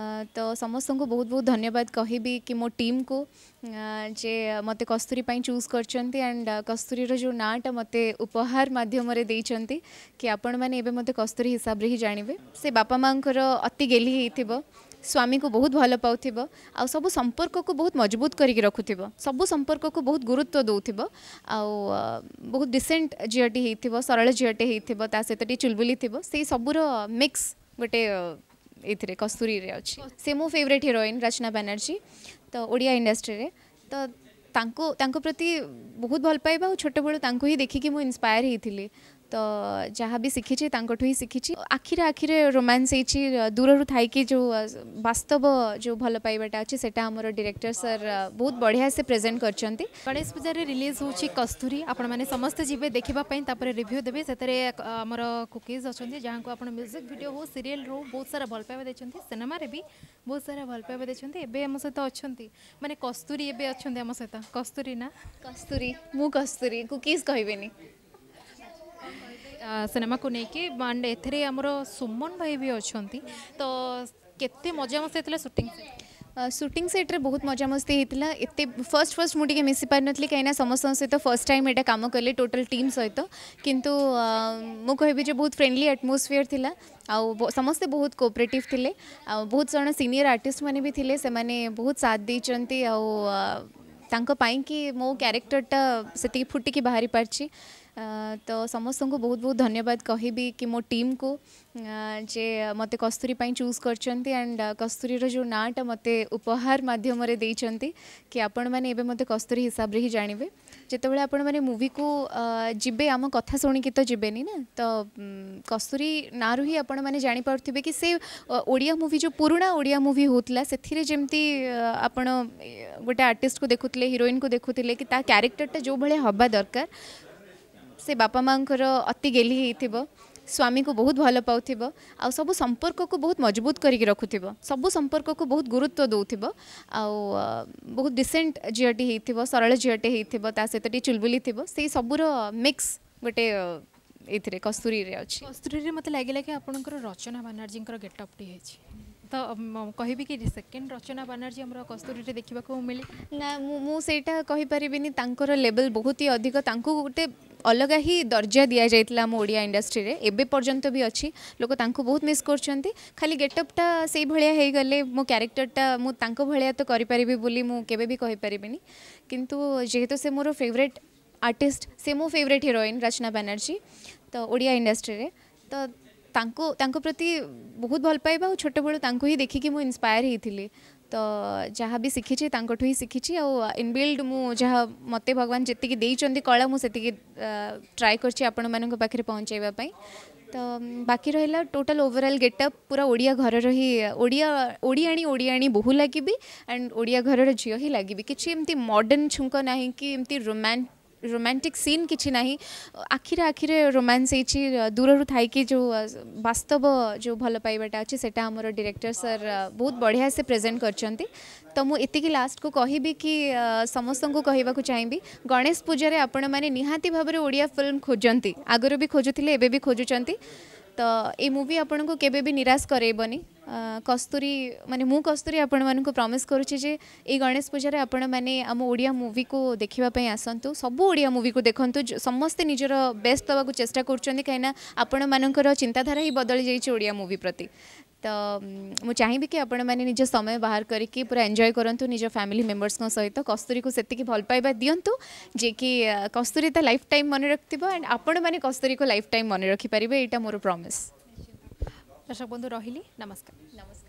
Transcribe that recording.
तो समस्त को बहुत बहुत धन्यवाद कहबी कि मो टीम को जे मत कस्तूरी चूज कर एंड कस्तूरीर जो नाँटा मत उपहार मध्यम कि आपण मैंने मत कस्तूरी हिसाब से ही जानवे से बापा माँ अति गेली होती ସ୍ୱାମୀ କୁ ବହୁତ ଭଲ ପାଉଥିବ ଆଉ ସବୁ ସମ୍ପର୍କକୁ ବହୁତ ମଜବୁତ କରିକି ରଖୁଥିବ ସବୁ ସମ୍ପର୍କକୁ ବହୁତ ଗୁରୁତ୍ୱ ଦେଉଥିବ ଆଉ ବହୁତ ଡିସେଣ୍ଟ ଝିଅଟି ହେଇଥିବ ସରଳ ଝିଅଟି ହେଇଥିବ ତା ସହିତ ଟିକେ ଚୁଲବୁଲି ଥିବ ସେଇ ସବୁର ମିକ୍ସ ଗୋଟେ ଏଥିରେ କସ୍ତୁରୀରେ ଅଛି ସେ ମୋ ଫେଭରେଟ୍ ହିରୋଇନ୍ ରଚନା ବାନାର୍ଜୀ ତ ଓଡ଼ିଆ ଇଣ୍ଡଷ୍ଟ୍ରିରେ ତ ତାଙ୍କୁ ତାଙ୍କ ପ୍ରତି ବହୁତ ଭଲ ପାଇବା ଆଉ ଛୋଟବେଳୁ ତାଙ୍କୁ ହିଁ ଦେଖିକି ମୁଁ ଇନ୍ସପାୟାର ହେଇଥିଲି ତ ଯାହା ବି ଶିଖିଛି ତାଙ୍କଠୁ ହିଁ ଶିଖିଛି ଆଖିରେ ଆଖିରେ ରୋମାନ୍ସ ହେଇଛି ଦୂରରୁ ଥାଇକି ଯେଉଁ ବାସ୍ତବ ଯେଉଁ ଭଲ ପାଇବାଟା ଅଛି ସେଟା ଆମର ଡିରେକ୍ଟର ସାର୍ ବହୁତ ବଢ଼ିଆ ସେ ପ୍ରେଜେଣ୍ଟ କରିଛନ୍ତି ଗଣେଶ ପୂଜାରେ ରିଲିଜ୍ ହେଉଛି କସ୍ତୁରୀ ଆପଣମାନେ ସମସ୍ତେ ଯିବେ ଦେଖିବା ପାଇଁ ତାପରେ ରିଭ୍ୟୁ ଦେବେ ସେଥିରେ ଆମର କୁକିଜ୍ ଅଛନ୍ତି ଯାହାଙ୍କୁ ଆପଣ ମ୍ୟୁଜିକ୍ ଭିଡ଼ିଓ ହଉ ସିରିଏଲ୍ ହଉ ବହୁତ ସାରା ଭଲ ପାଇବା ଦେଇଛନ୍ତି ସିନେମାରେ ବି ବହୁତ ସାରା ଭଲ ପାଇବା ଦେଇଛନ୍ତି ଏବେ ଆମ ସହିତ ଅଛନ୍ତି ମାନେ କସ୍ତୁରୀ ଏବେ ଅଛନ୍ତି ଆମ ସହିତ କସ୍ତୁରୀ ନା କସ୍ତୁରୀ ମୁଁ କସ୍ତୁରୀ କୁକିଜ୍ କହିବେନି सिनेमा को लेकिन एंड ए सुमन भाई भी अच्छा तो କେତେ ମଜାମସ୍ତି ହେଇଥିଲା ସୁଟିଂ ସୁଟିଂ ସେଟ୍ରେ ବହୁତ ମଜାମସ୍ତି ହେଇଥିଲା ଏତେ ଫର୍ଷ୍ଟ ଫର୍ଷ୍ଟ ମୁଁ ଟିକେ ମିଶି ପାରିନଥିଲି କାହିଁକିନା ସମସ୍ତଙ୍କ ସହିତ ଫର୍ଷ୍ଟ ଟାଇମ୍ ଏଇଟା କାମ କଲେ ଟୋଟାଲ୍ ଟିମ୍ ସହିତ କିନ୍ତୁ ମୁଁ କହିବି ଯେ ବହୁତ ଫ୍ରେଣ୍ଡଲି ଆଟମୋସ୍ଫିୟର୍ ଥିଲା ଆଉ ସମସ୍ତେ ବହୁତ କୋଅପରେଟିଭ୍ ଥିଲେ ଆଉ ବହୁତ ଜଣ ସିନିୟର୍ ଆର୍ଟିଷ୍ଟମାନେ ବି ଥିଲେ ସେମାନେ ବହୁତ ସାଥ ଦେଇଛନ୍ତି ଆଉ ତାଙ୍କ ପାଇଁକି ମୋ କ୍ୟାରେକ୍ଟରଟା ସେତିକି ଫୁଟିକି ବାହାରି ପାରିଛି तो समस्त को बहुत बहुत धन्यवाद कह कि मो टीम को जे मत कस्तूरी चूज कर एंड कस्तूरीर जो नाटा मत उपहार मध्यम दे आपण मत कस्तूरी हिसाब से ही जानवे जितेबाला आपण मुवी को जी आम कथा शुणी तो जी ना तो कस्तूरी ना रू ही आपण कि से ओडिया मुवी जो पुराणा ओडिया मुवी होता से जमती आपण गोटे आर्टिस्ट को देखुले हिरोईन को देखुले कि क्यारेक्टरटा जो भाया हवा दरकार ସେ ବାପା ମାଆଙ୍କର ଅତି ଗେହ୍ଲି ହେଇଥିବ ସ୍ୱାମୀକୁ ବହୁତ ଭଲ ପାଉଥିବ ଆଉ ସବୁ ସମ୍ପର୍କକୁ ବହୁତ ମଜବୁତ କରିକି ରଖୁଥିବ ସବୁ ସମ୍ପର୍କକୁ ବହୁତ ଗୁରୁତ୍ୱ ଦେଉଥିବ ଆଉ ବହୁତ ଡିସେଣ୍ଟ ଝିଅଟି ହେଇଥିବ ସରଳ ଝିଅଟେ ହେଇଥିବ ତା ସହିତ ଟିକେ ଚୁଲବୁଲି ଥିବ ସେଇ ସବୁର ମିକ୍ସ ଗୋଟେ ଏଥିରେ କସ୍ତୁରୀରେ ଅଛି କସ୍ତୁରୀରେ ମୋତେ ଲାଗିଲା କି ଆପଣଙ୍କର ରଚନା ବାନାର୍ଜୀଙ୍କର ଗେଟଅପ୍ଟି ହେଇଛି ତ କହିବି କି ସେକେଣ୍ଡ ରଚନା ବାନାର୍ଜୀ ଆମର କସ୍ତୁରୀରେ ଦେଖିବାକୁ ମିଳେ ନା ମୁଁ ମୁଁ ସେଇଟା କହିପାରିବିନି ତାଙ୍କର ଲେବଲ୍ ବହୁତ ହି ଅଧିକ ତାଙ୍କୁ ଗୋଟେ ଅଲଗା ହିଁ ଦର୍ଜା ଦିଆଯାଇଥିଲା ଆମ ଓଡ଼ିଆ ଇଣ୍ଡଷ୍ଟ୍ରିରେ ଏବେ ପର୍ଯ୍ୟନ୍ତ ବି ଅଛି ଲୋକ ତାଙ୍କୁ ବହୁତ ମିସ୍ କରୁଛନ୍ତି ଖାଲି ଗେଟଅପ୍ଟା ସେଇଭଳିଆ ହେଇଗଲେ ମୋ କ୍ୟାରେକ୍ଟରଟା ମୁଁ ତାଙ୍କ ଭଳିଆ ତ କରିପାରିବି ବୋଲି ମୁଁ କେବେ ବି କହିପାରିବିନି କିନ୍ତୁ ଯେହେତୁ ସେ ମୋର ଫେଭରେଟ୍ ଆର୍ଟିଷ୍ଟ ସେ ମୋ ଫେଭରେଟ୍ ହିରୋଇନ୍ ରଚନା ବାନାର୍ଜୀ ତ ଓଡ଼ିଆ ଇଣ୍ଡଷ୍ଟ୍ରିରେ ତ ତାଙ୍କୁ ତାଙ୍କ ପ୍ରତି ବହୁତ ଭଲ ପାଇବା ଆଉ ଛୋଟବେଳୁ ତାଙ୍କୁ ହିଁ ଦେଖିକି ମୁଁ ଇନ୍ସପାୟାର ହେଇଥିଲି ତ ଯାହା ବି ଶିଖିଛି ତାଙ୍କଠୁ ହିଁ ଶିଖିଛି ଆଉ ଇନବିଲ୍ଡ ମୁଁ ଯାହା ମୋତେ ଭଗବାନ ଯେତିକି ଦେଇଛନ୍ତି କଳା ମୁଁ ସେତିକି ଟ୍ରାଏ କରିଛି ଆପଣମାନଙ୍କ ପାଖରେ ପହଞ୍ଚାଇବା ପାଇଁ ତ ବାକି ରହିଲା ଟୋଟାଲ୍ ଓଭରଅଲ୍ ଗେଟଅପ୍ ପୁରା ଓଡ଼ିଆ ଘରର ହିଁ ଓଡ଼ିଆ ଓଡ଼ିଆଣୀ ଓଡ଼ିଆଣୀ ବୋହୁ ଲାଗିବି ଆଣ୍ଡ ଓଡ଼ିଆ ଘରର ଝିଅ ହିଁ ଲାଗିବି କିଛି ଏମିତି ମଡ଼ର୍ଣ୍ଣ ଛୁଙ୍କ ନାହିଁ କି ଏମିତି ରୋମାଣ୍ଟ रोमांटिक सीन कि ना आखिरे आखिर रोमांस होती दूर थी जो बास्तव जो भल पाइबाटा अच्छे से आमर डायरेक्टर सर बहुत बढ़िया से प्रेजेंट कर तो मुझे लास्ट को कहबी कि समस्त को कहवाक चाहिए गणेश पूजा आपण मैंने निहाती भाव ओडिया फिल्म खोजती आगर भी खोजुले एवं भी खोजुंट तो ये मुवी आपन को केबे भी निराश करबनी কস্তুরী মানে মু কস্তুরী আপনার প্রমিস করছি যে এই গণেশ পূজার আপনার মানে আমা মুভি কু দেখা আসন্তু সবু ওড়িয়া মুভি কু দেখুন সমস্তে নিজের বেস্ট দেওয়া চেষ্টা করছেন কিনা আপনার চিন্তাধারা হি বদলি যাই ওড়িয়া মুভি প্রতি তো মু চাহিবি কি আপনার মানে নিজ সময় বাহার করিকি পুরা এনজয় করতু নিজ ফ্যামিলি মেম্বর্স সহিত কস্তুরী সেতিকি ভাল পাইবা দিয়ন্তু যে কি কস্তুরী তা লাইফ টাইম মনে রাখব এন্ড আপনার মানে কস্তুরী লাইফ টাইম মনে রাখিপারে এটা মোর প্রমিস दर्शक बंधु रही नमस्कार नमस्कार